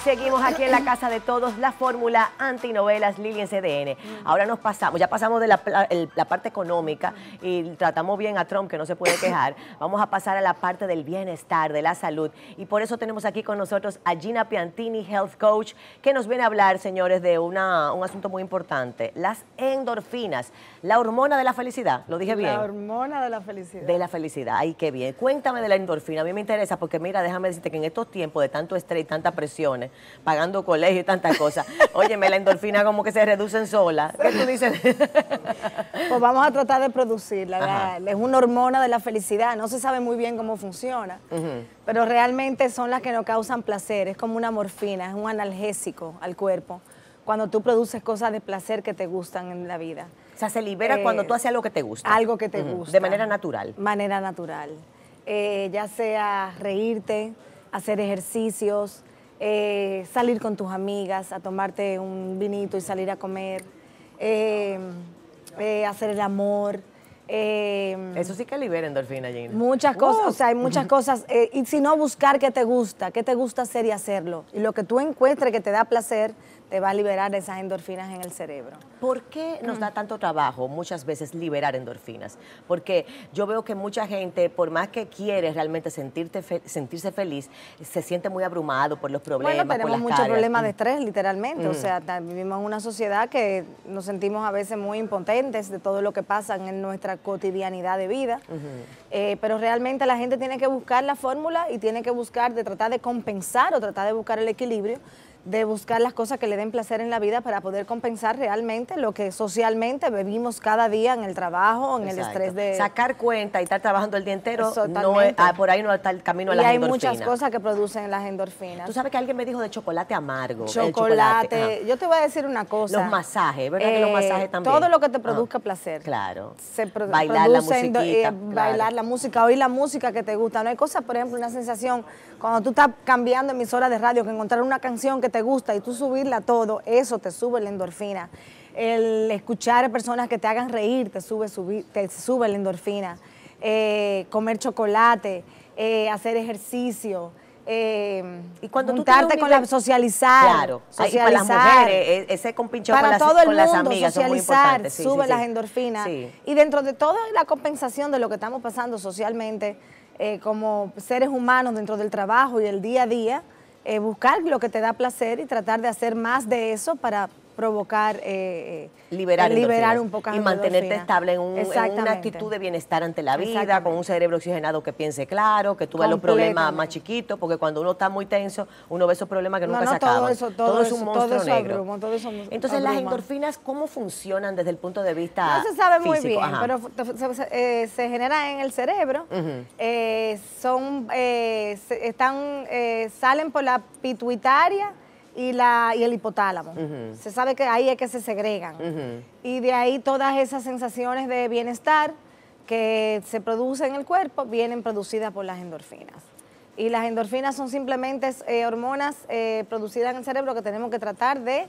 seguimos aquí en la casa de todos, la fórmula antinovelas Lilian CDN. Ahora nos pasamos, ya pasamos de la, parte económica y tratamos bien a Trump, que no se puede quejar. Vamos a pasar a la parte del bienestar, de la salud. Y por eso tenemos aquí con nosotros a Gina Piantini, Health Coach, que nos viene a hablar, señores, de una, un asunto muy importante. Las endorfinas, la hormona de la felicidad, lo dije bien. La hormona de la felicidad. De la felicidad, ay, qué bien. Cuéntame de la endorfina, a mí me interesa porque mira, déjame decirte que en estos tiempos de tanto estrés y tantas presiones, pagando colegio y tantas cosas. me la endorfina como que se reducen sola. ¿Qué tú dices? pues vamos a tratar de producirla. Es una hormona de la felicidad. No se sabe muy bien cómo funciona, pero realmente son las que nos causan placer. Es como una morfina, es un analgésico al cuerpo cuando tú produces cosas de placer que te gustan en la vida. O sea, se libera eh, cuando tú haces algo que te gusta. Algo que te gusta. De manera natural. Manera natural. Eh, ya sea reírte, hacer ejercicios, eh, salir con tus amigas a tomarte un vinito y salir a comer, eh, eh, hacer el amor. Eso sí que libera endorfina, Gina. Muchas cosas, o sea, hay muchas cosas. y si no, buscar qué te gusta, qué te gusta hacer y hacerlo. Y lo que tú encuentres que te da placer, te va a liberar esas endorfinas en el cerebro. ¿Por qué nos da tanto trabajo muchas veces liberar endorfinas? Porque yo veo que mucha gente, por más que quiere realmente sentirte sentirse feliz, se siente muy abrumado por los problemas. Bueno, tenemos muchos problemas de estrés, literalmente. O mm. sea, vivimos en una sociedad que nos sentimos a veces muy impotentes de todo lo que pasa en nuestra cotidianidad de vida. Eh, pero realmente la gente tiene que buscar la fórmula y tiene que buscar de tratar de compensar o tratar de buscar el equilibrio de buscar las cosas que le den placer en la vida para poder compensar realmente lo que socialmente bebimos cada día en el trabajo, en el estrés de... Sacar cuenta y estar trabajando el día entero, ah, por ahí no está el camino a las endorfinas. Y hay muchas cosas que producen las endorfinas. Tú sabes que alguien me dijo de chocolate amargo. Chocolate. yo te voy a decir una cosa. Los masajes, ¿verdad que los masajes eh, también? Todo lo que te ah, produzca placer. Claro. Se bailar la eh, Bailar la música, oír la música que te gusta. No hay cosas, por ejemplo, una sensación, cuando tú estás cambiando emisora de radio, que encontrar una canción que te gusta y tú subirla todo, eso te sube la endorfina. El escuchar a personas que te hagan reír te sube, subir te sube la endorfina. Eh, comer chocolate, eh, hacer ejercicio. Eh, y cuando con la socializar, claro, socializar para las mujeres, e, ese compinchón para las, todo el mundo, socializar, sube las endorfinas y dentro de toda la compensación de lo que estamos pasando socialmente como seres humanos dentro del trabajo y el día a día, eh, buscar lo que te da placer y tratar de hacer más de eso para provocar, eh, eh, liberar, un poco Y mantenerte estable en, una actitud de bienestar ante la vida, con un cerebro oxigenado que piense claro, que tú ves los problemas más chiquitos, porque cuando uno está muy tenso, uno ve esos problemas que nunca se acaban. Todo, es un monstruo negro. Entonces, las endorfinas, ¿cómo funcionan desde el punto de vista No se sabe muy bien, pero eh, se, genera en el cerebro, son, están, salen por la pituitaria, y, la, y el hipotálamo. Se sabe que ahí es que se segregan. Y de ahí todas esas sensaciones de bienestar que se producen en el cuerpo vienen producidas por las endorfinas. Y las endorfinas son simplemente eh, hormonas eh, producidas en el cerebro que tenemos que tratar de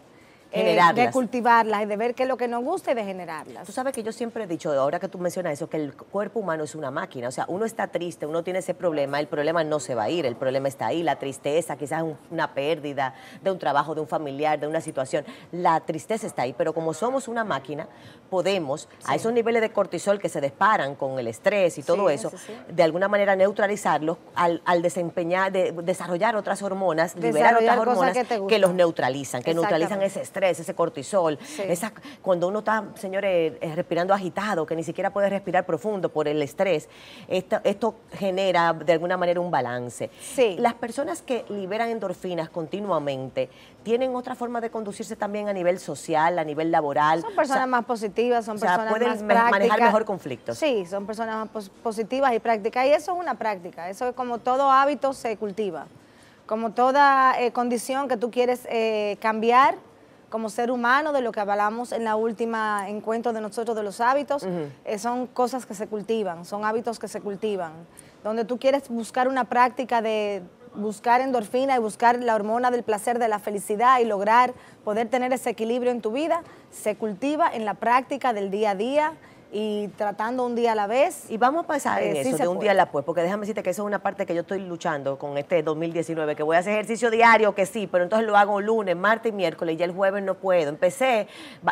eh, de cultivarlas y de ver qué es lo que nos gusta y de generarlas. Tú sabes que yo siempre he dicho, ahora que tú mencionas eso, que el cuerpo humano es una máquina. O sea, uno está triste, uno tiene ese problema, el problema no se va a ir, el problema está ahí. La tristeza, quizás una pérdida de un trabajo, de un familiar, de una situación. La tristeza está ahí, pero como somos una máquina, podemos, a esos niveles de cortisol que se disparan con el estrés y todo eso, de alguna manera neutralizarlos al, desempeñar, desarrollar otras hormonas, liberar otras hormonas que, los neutralizan, que neutralizan ese estrés ese cortisol, esa, cuando uno está, señores, eh, respirando agitado, que ni siquiera puede respirar profundo por el estrés, esto, genera de alguna manera un balance. Las personas que liberan endorfinas continuamente tienen otra forma de conducirse también a nivel social, a nivel laboral. Son personas más positivas, son o sea, personas pueden más prácticas. manejar mejor conflictos. Sí, son personas más positivas y prácticas. Y eso es una práctica, eso es como todo hábito se cultiva. Como toda eh, condición que tú quieres eh, cambiar, como ser humano, de lo que hablamos en la última encuentro de nosotros de los hábitos, eh, son cosas que se cultivan, son hábitos que se cultivan. Donde tú quieres buscar una práctica de buscar endorfina y buscar la hormona del placer, de la felicidad y lograr poder tener ese equilibrio en tu vida, se cultiva en la práctica del día a día, y tratando un día a la vez. Y vamos a pasar eh, en eso, de un día a la vez, pues, porque déjame decirte que eso es una parte que yo estoy luchando con este 2019, que voy a hacer ejercicio diario, que sí, pero entonces lo hago lunes, martes y miércoles, y ya el jueves no puedo. Empecé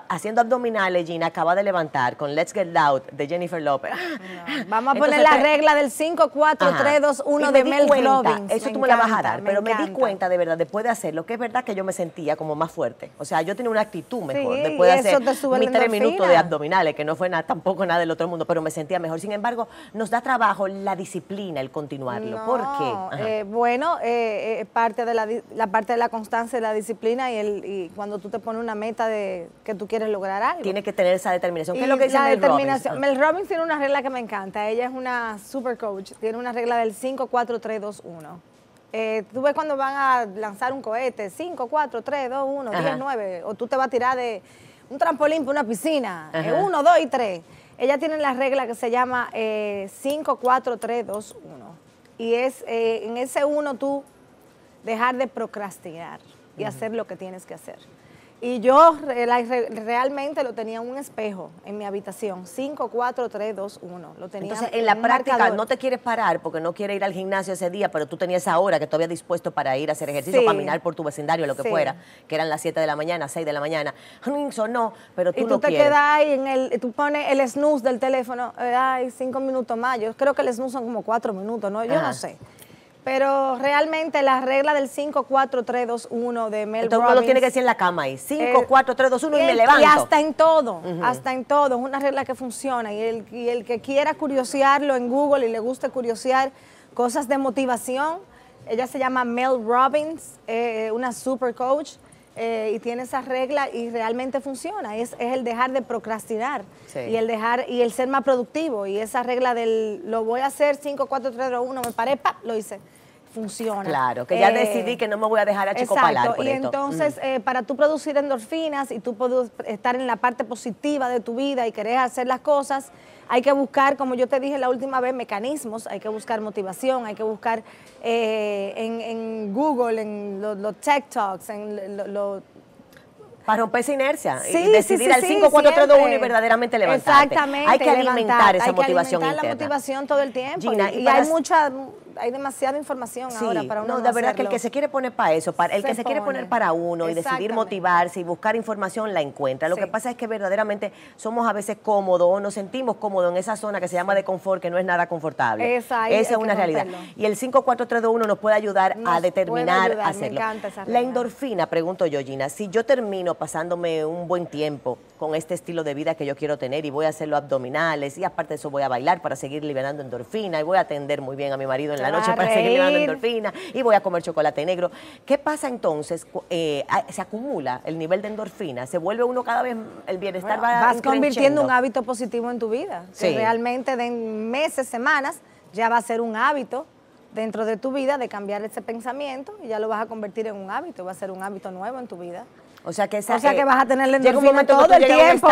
haciendo abdominales, Gina, acaba de levantar con Let's Get Loud de Jennifer López. Ah, vamos a poner la regla del 5, 4, 3, 2, 1 de Mel Robbins. Eso tú me la vas a dar, pero me di cuenta de verdad, después de hacerlo, que es verdad que yo me sentía como más fuerte. O sea, yo tenía una actitud mejor después de hacer mis tres minutos de abdominales, que no fue nada tampoco tampoco nada del otro mundo, pero me sentía mejor. Sin embargo, nos da trabajo la disciplina, el continuarlo. ¿Por qué? Eh, bueno, es eh, eh, parte de la, la, parte de la constancia y la disciplina y, el, y cuando tú te pones una meta de que tú quieres lograr algo. Tienes que tener esa determinación. ¿Qué es lo que dice la determinación. Ah. Mel Robbins tiene una regla que me encanta. Ella es una super coach. Tiene una regla del 5, 4, 3, 2, 1. Eh, tú ves cuando van a lanzar un cohete, 5, 4, 3, 2, 1, 10, 9, o tú te vas a tirar de un trampolín para una piscina, 1, eh, 2 y 3. Ella tiene la regla que se llama eh, 5, 4, 3, 2, 1. Y es eh, en ese uno tú dejar de procrastinar y hacer lo que tienes que hacer. Y yo realmente lo tenía un espejo en mi habitación, 5, 4, 3, 2, 1. Lo tenía Entonces, en la práctica no te quieres parar porque no quieres ir al gimnasio ese día, pero tú tenías esa hora que te habías dispuesto para ir a hacer ejercicio, sí. caminar por tu vecindario, lo que fuera, que eran las 7 de la mañana, 6 de la mañana. no, pero tú, y tú te quedas ahí, en el, tú pones el snooze del teléfono, eh, ay, 5 minutos más. Yo creo que el snooze son como 4 minutos, ¿no? Yo no sé. Pero realmente la regla del 5, 4, 3, 2, 1 de Mel Robbins... Entonces uno lo tiene que decir en la cama ahí. 5, 4, 3, 2, 1 y me levanto. Y hasta en todo, hasta en todo. Es una regla que funciona. Y el, y el que quiera curiosearlo en Google y le guste curiosear cosas de motivación, ella se llama Mel Robbins, eh, eh una super coach eh, y tiene esa regla y realmente funciona. Es, es el dejar de procrastinar y el dejar y el ser más productivo. Y esa regla del lo voy a hacer 5, 4, 3, 2, 1, me paré, pa, lo hice. Claro, que ya eh, decidí que no me voy a dejar a exacto, y entonces, mm. eh, para tú producir endorfinas y tú puedes estar en la parte positiva de tu vida y querer hacer las cosas, hay que buscar, como yo te dije la última vez, mecanismos, hay que buscar motivación, hay que buscar eh, en, Google, en los lo talks, en los... Lo, para romper esa inercia sí, y decidir al 5, 4, 3, 2, 1 y verdaderamente levantarte. Exactamente. Hay que alimentar esa esa hay que alimentar la motivación todo el tiempo. y, y hay mucha hay demasiada información ahora para uno. No, de verdad que el que se quiere poner para eso, el que se quiere poner para uno y decidir motivarse y buscar información la encuentra. Lo que pasa es que verdaderamente somos a veces cómodos o nos sentimos cómodos en esa zona que se llama de confort, que no es nada confortable. Esa, es una realidad. Y el 54321 nos puede ayudar a determinar hacerlo. la endorfina, pregunto yo, Gina, si yo termino pasándome un buen tiempo con este estilo de vida que yo quiero tener y voy a hacerlo abdominales y aparte de eso voy a bailar para seguir liberando endorfina y voy a atender muy bien a mi marido en la noche para seguir endorfinas y voy a comer chocolate negro. ¿Qué pasa entonces? Eh, se acumula el nivel de endorfina, se vuelve uno cada vez, el bienestar Vas convirtiendo un hábito positivo en tu vida. si Que realmente de meses, semanas, ya va a ser un hábito dentro de tu vida de cambiar ese pensamiento y ya lo vas a convertir en un hábito, va a ser un hábito nuevo en tu vida. O sea que que eh, vas a tener la endorfina todo el tiempo.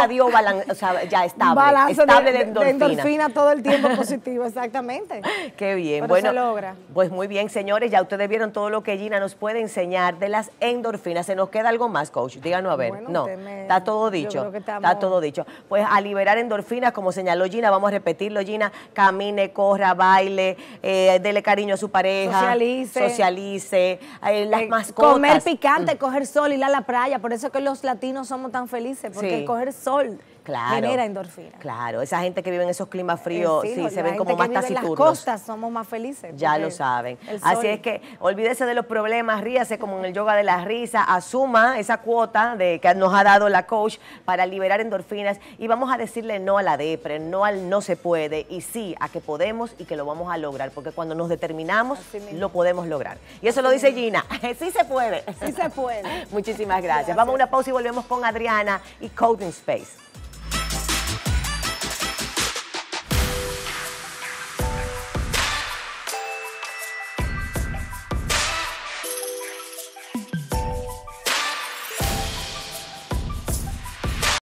ya estable, estable de, endorfina. endorfina. todo el tiempo positivo, exactamente. Qué bien. Pero bueno, se logra. Pues muy bien, señores, ya ustedes vieron todo lo que Gina nos puede enseñar de las endorfinas. ¿Se nos queda algo más, coach? Díganos a ver. no, está todo dicho. Está todo dicho. Pues a liberar endorfinas, como señaló Gina, vamos a repetirlo, Gina, camine, corra, baile, eh, dele cariño a su pareja. Socialice. Socialice. Eh, las mascotas. Comer picante, mm. coger sol, ir a la playa por eso que los latinos somos tan felices, porque el coger sol Claro. Genera endorfina. Claro, esa gente que vive en esos climas fríos, sí, se ven como más taciturnos. las costas somos más felices. Ya lo saben. Así es que olvídese de los problemas, ríase como en el yoga de la risa, asuma esa cuota de que nos ha dado la coach para liberar endorfinas y vamos a decirle no a la depre, no al no se puede y sí a que podemos y que lo vamos a lograr, porque cuando nos determinamos lo podemos lograr. Y eso lo dice Gina, sí se puede. Sí se puede. Muchísimas gracias. Vamos a una pausa y volvemos con Adriana y Coaching Space.